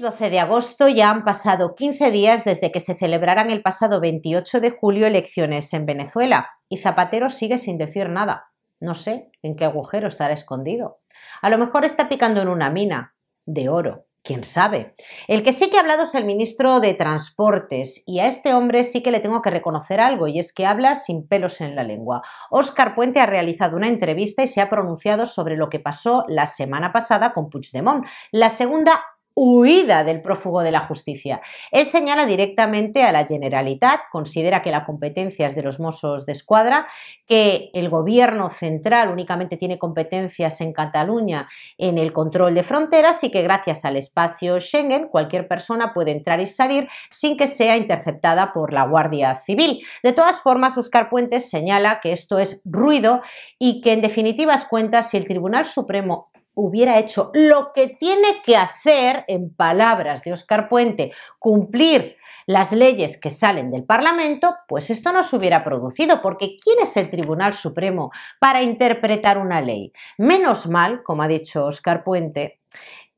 12 de agosto, ya han pasado 15 días desde que se celebraran el pasado 28 de julio elecciones en Venezuela y Zapatero sigue sin decir nada. No sé en qué agujero estará escondido. A lo mejor está picando en una mina de oro. ¿Quién sabe? El que sí que ha hablado es el ministro de Transportes y a este hombre sí que le tengo que reconocer algo y es que habla sin pelos en la lengua. Oscar Puente ha realizado una entrevista y se ha pronunciado sobre lo que pasó la semana pasada con Puigdemont, la segunda huida del prófugo de la justicia. Él señala directamente a la Generalitat, considera que la competencia es de los Mossos de Escuadra, que el gobierno central únicamente tiene competencias en Cataluña en el control de fronteras y que gracias al espacio Schengen cualquier persona puede entrar y salir sin que sea interceptada por la Guardia Civil. De todas formas, Oscar Puentes señala que esto es ruido y que en definitivas cuentas si el Tribunal Supremo hubiera hecho lo que tiene que hacer, en palabras de Oscar Puente, cumplir las leyes que salen del Parlamento, pues esto no se hubiera producido, porque ¿quién es el Tribunal Supremo para interpretar una ley? Menos mal, como ha dicho Oscar Puente,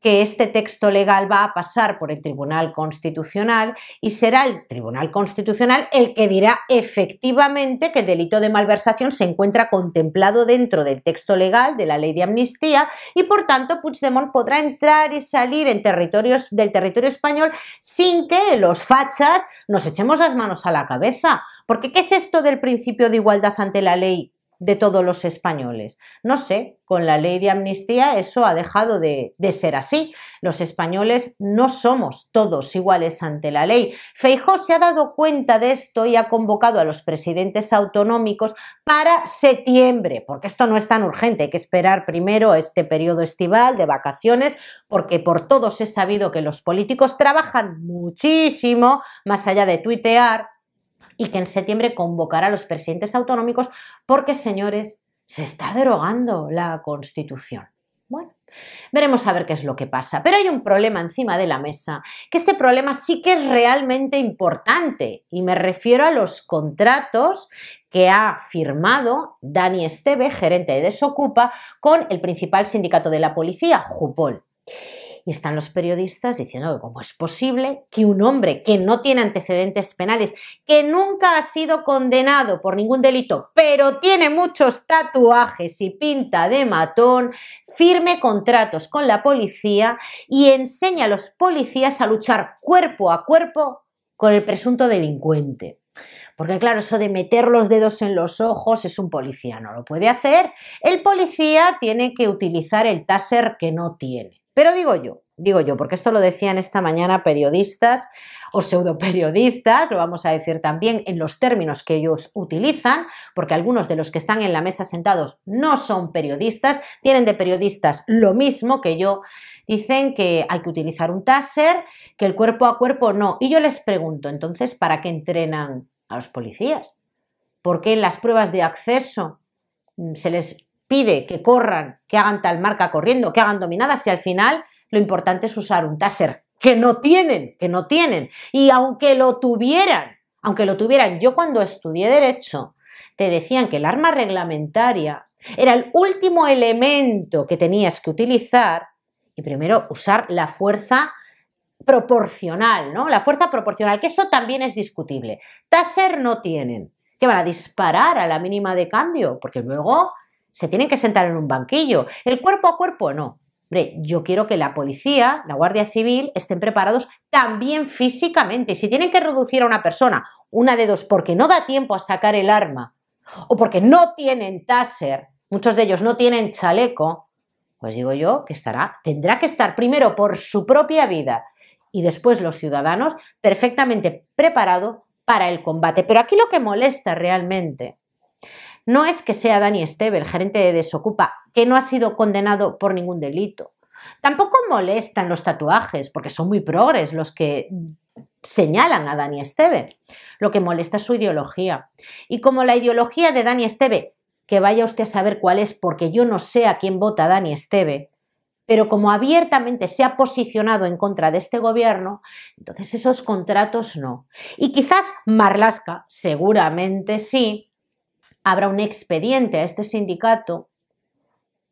que este texto legal va a pasar por el Tribunal Constitucional y será el Tribunal Constitucional el que dirá efectivamente que el delito de malversación se encuentra contemplado dentro del texto legal de la ley de amnistía y por tanto Puigdemont podrá entrar y salir en territorios del territorio español sin que los fachas nos echemos las manos a la cabeza. Porque ¿qué es esto del principio de igualdad ante la ley de todos los españoles. No sé, con la ley de amnistía eso ha dejado de, ser así. Los españoles no somos todos iguales ante la ley. Feijó se ha dado cuenta de esto y ha convocado a los presidentes autonómicos para septiembre, porque esto no es tan urgente, hay que esperar primero este periodo estival de vacaciones, porque por todos es sabido que los políticos trabajan muchísimo, más allá de tuitear, y que en septiembre convocará a los presidentes autonómicos porque, señores, se está derogando la Constitución. Bueno, veremos a ver qué es lo que pasa. Pero hay un problema encima de la mesa, que este problema sí que es realmente importante y me refiero a los contratos que ha firmado Dani Esteve, gerente de Desocupa, con el principal sindicato de la policía, Jupol. Y están los periodistas diciendo que cómo es posible que un hombre que no tiene antecedentes penales, que nunca ha sido condenado por ningún delito, pero tiene muchos tatuajes y pinta de matón, firme contratos con la policía y enseña a los policías a luchar cuerpo a cuerpo con el presunto delincuente. Porque claro, eso de meter los dedos en los ojos es un policía, no lo puede hacer. El policía tiene que utilizar el taser que no tiene. Pero digo yo, digo yo, porque esto lo decían esta mañana periodistas o pseudoperiodistas, lo vamos a decir también en los términos que ellos utilizan, porque algunos de los que están en la mesa sentados no son periodistas, tienen de periodistas lo mismo que yo, dicen que hay que utilizar un taser, que el cuerpo a cuerpo no. Y yo les pregunto, entonces, ¿para qué entrenan a los policías? ¿Por qué en las pruebas de acceso mm, se les pide que corran, que hagan tal marca corriendo, que hagan dominadas y al final lo importante es usar un taser, que no tienen, que no tienen. Y aunque lo tuvieran, aunque lo tuvieran, yo cuando estudié derecho, te decían que el arma reglamentaria era el último elemento que tenías que utilizar y primero usar la fuerza proporcional, ¿no? La fuerza proporcional, que eso también es discutible. Taser no tienen, que van a disparar a la mínima de cambio, porque luego se tienen que sentar en un banquillo. El cuerpo a cuerpo no. yo quiero que la policía, la Guardia Civil estén preparados también físicamente. Si tienen que reducir a una persona, una de dos, porque no da tiempo a sacar el arma o porque no tienen taser, muchos de ellos no tienen chaleco, pues digo yo que estará, tendrá que estar primero por su propia vida y después los ciudadanos perfectamente preparado para el combate. Pero aquí lo que molesta realmente no es que sea Dani el gerente de Desocupa, que no ha sido condenado por ningún delito. Tampoco molestan los tatuajes, porque son muy progres los que señalan a Dani Esteve. Lo que molesta es su ideología. Y como la ideología de Dani Esteve, que vaya usted a saber cuál es, porque yo no sé a quién vota Dani Esteve, pero como abiertamente se ha posicionado en contra de este gobierno, entonces esos contratos no. Y quizás Marlasca, seguramente sí, habrá un expediente a este sindicato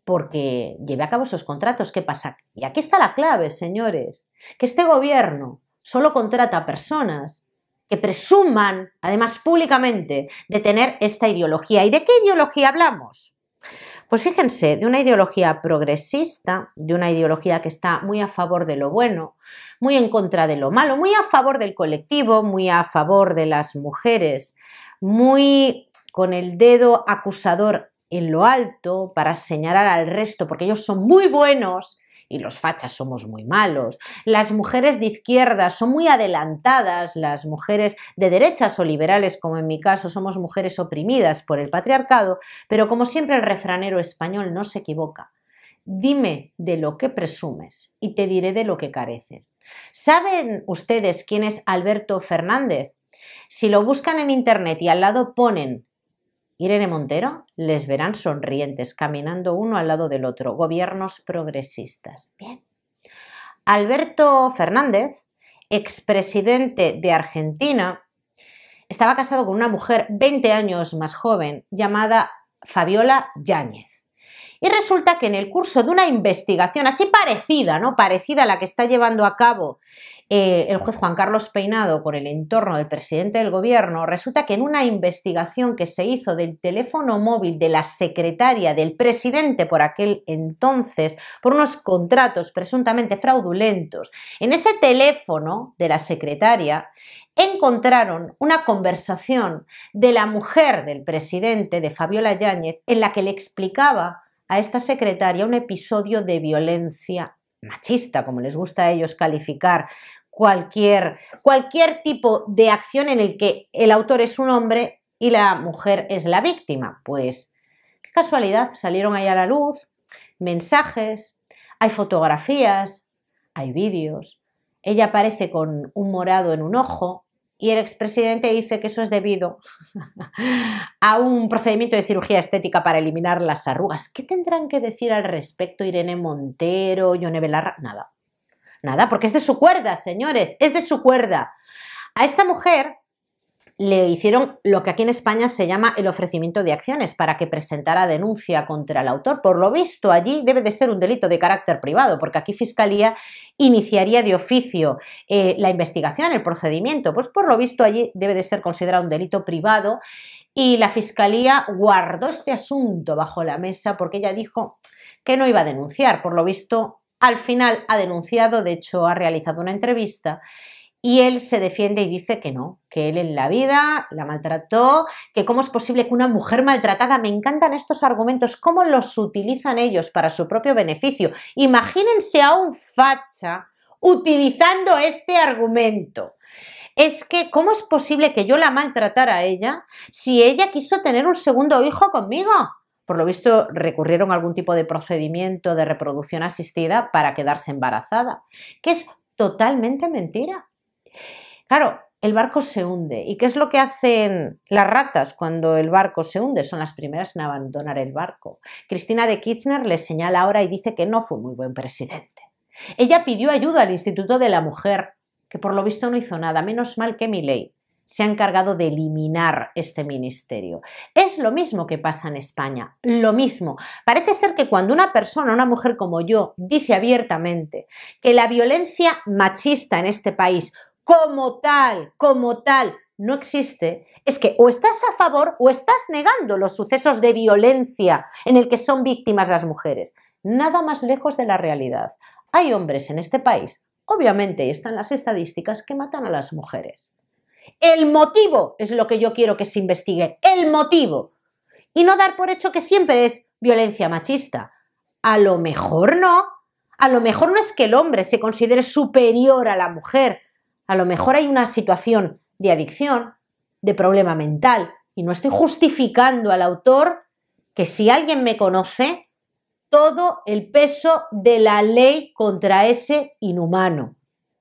porque lleve a cabo esos contratos. ¿Qué pasa? Y aquí está la clave, señores, que este gobierno solo contrata a personas que presuman, además públicamente, de tener esta ideología. ¿Y de qué ideología hablamos? Pues fíjense, de una ideología progresista, de una ideología que está muy a favor de lo bueno, muy en contra de lo malo, muy a favor del colectivo, muy a favor de las mujeres, muy con el dedo acusador en lo alto para señalar al resto, porque ellos son muy buenos y los fachas somos muy malos. Las mujeres de izquierda son muy adelantadas, las mujeres de derechas o liberales, como en mi caso, somos mujeres oprimidas por el patriarcado, pero como siempre el refranero español no se equivoca. Dime de lo que presumes y te diré de lo que careces. ¿Saben ustedes quién es Alberto Fernández? Si lo buscan en internet y al lado ponen Irene Montero, les verán sonrientes, caminando uno al lado del otro, gobiernos progresistas. Bien. Alberto Fernández, expresidente de Argentina, estaba casado con una mujer 20 años más joven llamada Fabiola Yáñez. Y resulta que en el curso de una investigación así parecida, ¿no? Parecida a la que está llevando a cabo eh, el juez Juan Carlos Peinado por el entorno del presidente del gobierno, resulta que en una investigación que se hizo del teléfono móvil de la secretaria del presidente por aquel entonces, por unos contratos presuntamente fraudulentos, en ese teléfono de la secretaria encontraron una conversación de la mujer del presidente, de Fabiola Yáñez, en la que le explicaba a esta secretaria un episodio de violencia machista, como les gusta a ellos calificar cualquier, cualquier tipo de acción en el que el autor es un hombre y la mujer es la víctima. Pues, qué casualidad, salieron ahí a la luz mensajes, hay fotografías, hay vídeos. Ella aparece con un morado en un ojo, y el expresidente dice que eso es debido a un procedimiento de cirugía estética para eliminar las arrugas. ¿Qué tendrán que decir al respecto Irene Montero, Yone Belarra? Nada, nada, porque es de su cuerda, señores, es de su cuerda. A esta mujer le hicieron lo que aquí en España se llama el ofrecimiento de acciones para que presentara denuncia contra el autor. Por lo visto, allí debe de ser un delito de carácter privado, porque aquí Fiscalía iniciaría de oficio eh, la investigación, el procedimiento. Pues por lo visto allí debe de ser considerado un delito privado y la Fiscalía guardó este asunto bajo la mesa porque ella dijo que no iba a denunciar. Por lo visto, al final ha denunciado, de hecho ha realizado una entrevista y él se defiende y dice que no, que él en la vida la maltrató, que cómo es posible que una mujer maltratada, me encantan estos argumentos, cómo los utilizan ellos para su propio beneficio. Imagínense a un facha utilizando este argumento es que ¿cómo es posible que yo la maltratara a ella si ella quiso tener un segundo hijo conmigo? Por lo visto, recurrieron a algún tipo de procedimiento de reproducción asistida para quedarse embarazada, que es totalmente mentira. Claro, el barco se hunde. ¿Y qué es lo que hacen las ratas cuando el barco se hunde? Son las primeras en abandonar el barco. Cristina de Kirchner le señala ahora y dice que no fue muy buen presidente. Ella pidió ayuda al Instituto de la Mujer, que por lo visto no hizo nada, menos mal que Milei se ha encargado de eliminar este ministerio. Es lo mismo que pasa en España, lo mismo. Parece ser que cuando una persona, una mujer como yo, dice abiertamente que la violencia machista en este país como tal, como tal, no existe, es que o estás a favor o estás negando los sucesos de violencia en el que son víctimas las mujeres. Nada más lejos de la realidad. Hay hombres en este país, obviamente están las estadísticas, que matan a las mujeres. El motivo es lo que yo quiero que se investigue, el motivo. Y no dar por hecho que siempre es violencia machista. A lo mejor no, a lo mejor no es que el hombre se considere superior a la mujer, a lo mejor hay una situación de adicción, de problema mental, y no estoy justificando al autor que si alguien me conoce, todo el peso de la ley contra ese inhumano.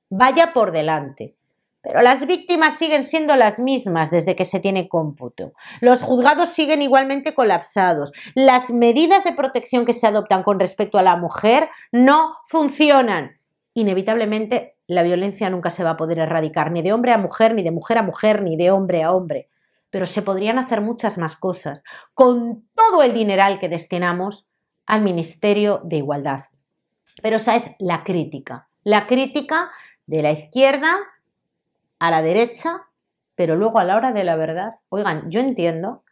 Vaya por delante. Pero las víctimas siguen siendo las mismas desde que se tiene cómputo. Los juzgados siguen igualmente colapsados. Las medidas de protección que se adoptan con respecto a la mujer no funcionan. Inevitablemente la violencia nunca se va a poder erradicar, ni de hombre a mujer, ni de mujer a mujer, ni de hombre a hombre. Pero se podrían hacer muchas más cosas con todo el dineral que destinamos al Ministerio de Igualdad. Pero esa es la crítica. La crítica de la izquierda a la derecha, pero luego a la hora de la verdad. Oigan, yo entiendo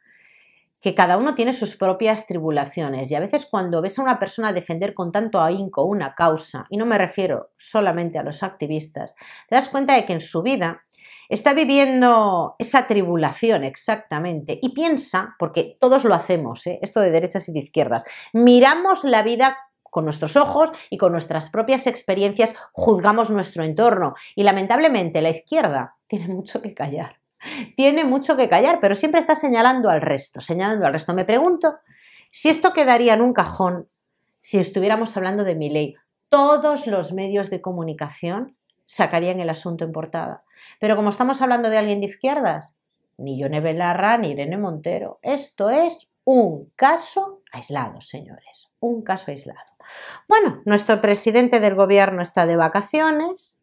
que cada uno tiene sus propias tribulaciones y a veces cuando ves a una persona defender con tanto ahínco una causa, y no me refiero solamente a los activistas, te das cuenta de que en su vida está viviendo esa tribulación exactamente y piensa, porque todos lo hacemos, ¿eh? esto de derechas y de izquierdas, miramos la vida con nuestros ojos y con nuestras propias experiencias juzgamos nuestro entorno y lamentablemente la izquierda tiene mucho que callar tiene mucho que callar, pero siempre está señalando al resto, señalando al resto. Me pregunto si esto quedaría en un cajón si estuviéramos hablando de mi ley. Todos los medios de comunicación sacarían el asunto en portada. Pero como estamos hablando de alguien de izquierdas, ni Yone Belarra ni Irene Montero. Esto es un caso aislado, señores. Un caso aislado. Bueno, nuestro presidente del gobierno está de vacaciones.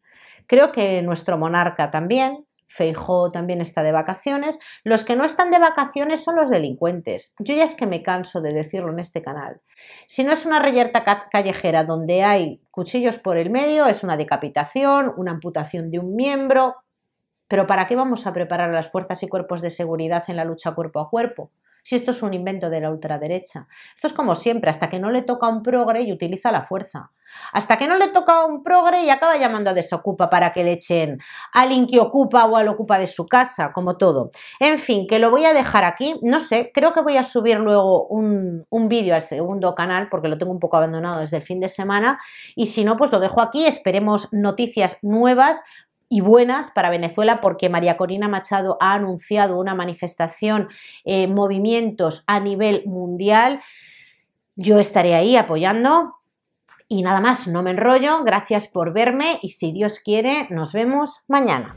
Creo que nuestro monarca también, Feijó también está de vacaciones. Los que no están de vacaciones son los delincuentes. Yo ya es que me canso de decirlo en este canal. Si no es una reyerta callejera donde hay cuchillos por el medio, es una decapitación, una amputación de un miembro. Pero ¿para qué vamos a preparar las fuerzas y cuerpos de seguridad en la lucha cuerpo a cuerpo? si esto es un invento de la ultraderecha. Esto es como siempre, hasta que no le toca un progre y utiliza la fuerza. Hasta que no le toca un progre y acaba llamando a desocupa para que le echen al ocupa o al ocupa de su casa, como todo. En fin, que lo voy a dejar aquí. No sé, creo que voy a subir luego un, un vídeo al segundo canal porque lo tengo un poco abandonado desde el fin de semana. Y si no, pues lo dejo aquí. Esperemos noticias nuevas y buenas para Venezuela porque María Corina Machado ha anunciado una manifestación, eh, movimientos a nivel mundial. Yo estaré ahí apoyando. Y nada más, no me enrollo. Gracias por verme y si Dios quiere, nos vemos mañana.